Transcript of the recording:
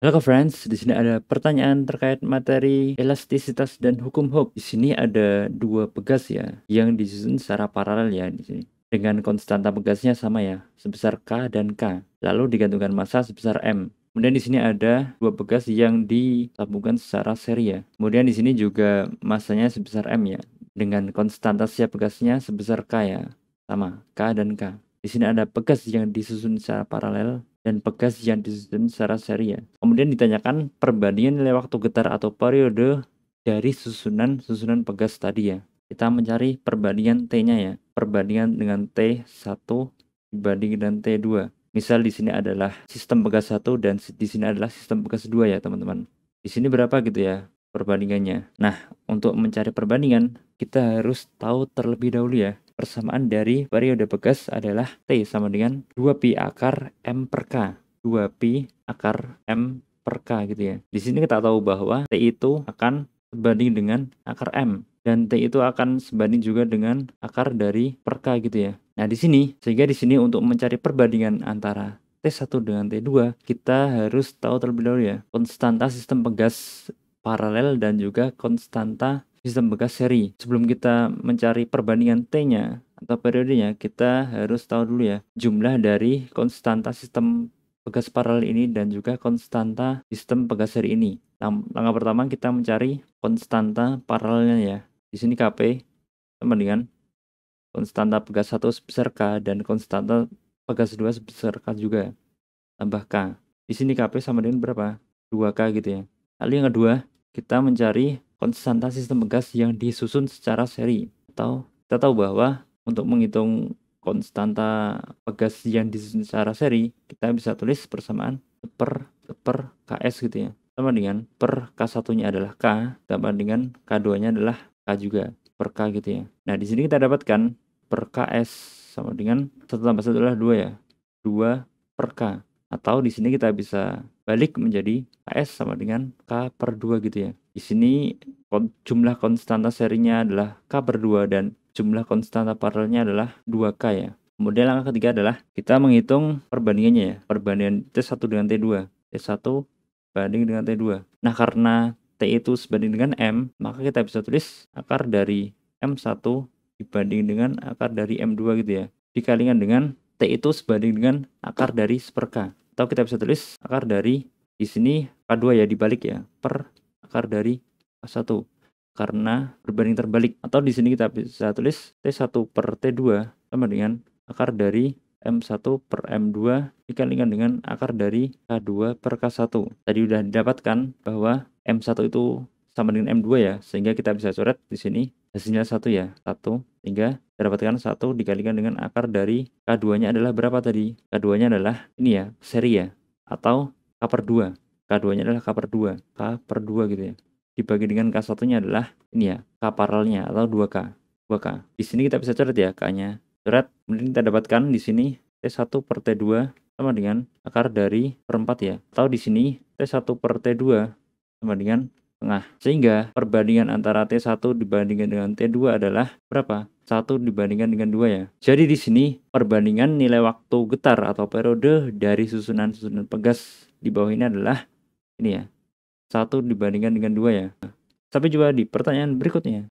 Halo friends, di sini ada pertanyaan terkait materi elastisitas dan hukum Hooke. Di sini ada dua pegas ya, yang disusun secara paralel ya di sini. Dengan konstanta pegasnya sama ya, sebesar K dan K. Lalu digantungkan massa sebesar M. Kemudian di sini ada dua pegas yang disambungkan secara seri ya. Kemudian di sini juga massanya sebesar M ya. Dengan konstanta siap pegasnya sebesar K ya. Sama, K dan K. Di sini ada pegas yang disusun secara paralel dan pegas yang disusun secara serial. Kemudian ditanyakan perbandingan nilai waktu getar atau periode dari susunan-susunan pegas tadi ya. Kita mencari perbandingan T-nya ya. Perbandingan dengan T1 dibanding dengan T2. Misal di sini adalah sistem pegas 1 dan di sini adalah sistem pegas 2 ya teman-teman. Di sini berapa gitu ya perbandingannya. Nah, untuk mencari perbandingan, kita harus tahu terlebih dahulu ya persamaan dari periode bekas adalah T sama dengan 2pi akar M per K. 2pi akar M per K gitu ya. Di sini kita tahu bahwa T itu akan sebanding dengan akar M. Dan T itu akan sebanding juga dengan akar dari per K gitu ya. Nah di sini, sehingga di sini untuk mencari perbandingan antara T1 dengan T2, kita harus tahu terlebih dahulu ya, konstanta sistem pegas paralel dan juga konstanta sistem bekas seri. Sebelum kita mencari perbandingan T-nya atau periodenya, kita harus tahu dulu ya jumlah dari konstanta sistem bekas paralel ini dan juga konstanta sistem bekas seri ini. Langkah pertama kita mencari konstanta paralelnya ya. Di sini KP sama dengan konstanta bekas 1 sebesar K dan konstanta bekas 2 sebesar K juga. Tambah K. Di sini KP sama dengan berapa? 2K gitu ya. Lalu yang kedua, kita mencari konstanta sistem gas yang disusun secara seri atau kita tahu bahwa untuk menghitung konstanta gas yang disusun secara seri kita bisa tulis persamaan per per KS gitu ya sama dengan per k satunya adalah K sama dengan K2 nya adalah K juga per K gitu ya nah di sini kita dapatkan per KS sama dengan satu tambah satu adalah dua ya dua per K atau di sini kita bisa balik menjadi KS sama dengan K per dua gitu ya di sini jumlah konstanta serinya adalah K per 2 dan jumlah konstanta paralelnya adalah 2K ya. Kemudian langkah ketiga adalah kita menghitung perbandingannya ya. Perbandingan T1 dengan T2. T1 banding dengan T2. Nah karena T itu sebanding dengan M, maka kita bisa tulis akar dari M1 dibanding dengan akar dari M2 gitu ya. Dikalikan dengan T itu sebanding dengan akar dari 1 Atau kita bisa tulis akar dari di sini K2 ya dibalik ya per akar dari a 1 karena berbanding terbalik atau di sini kita bisa tulis T1 per T2 sama dengan akar dari M1 per M2 dikalikan dengan akar dari K2 per K1. Tadi sudah didapatkan bahwa M1 itu sama dengan M2 ya, sehingga kita bisa coret di sini hasilnya satu ya, satu sehingga dapatkan satu dikalikan dengan akar dari K2-nya adalah berapa tadi? K2-nya adalah ini ya, seri ya, atau K per 2. K2-nya adalah K per 2, K per 2 gitu ya. Dibagi dengan K1-nya adalah ini ya, K paralelnya atau 2K. 2K. Di sini kita bisa coret ya K-nya. Coret, kemudian kita dapatkan di sini T1 per T2 sama dengan akar dari per 4 ya. Atau di sini T1 per T2 sama dengan tengah. Sehingga perbandingan antara T1 dibandingkan dengan T2 adalah berapa? 1 dibandingkan dengan 2 ya. Jadi di sini perbandingan nilai waktu getar atau periode dari susunan-susunan pegas di bawah ini adalah ini ya satu dibandingkan dengan dua ya sampai jumpa di pertanyaan berikutnya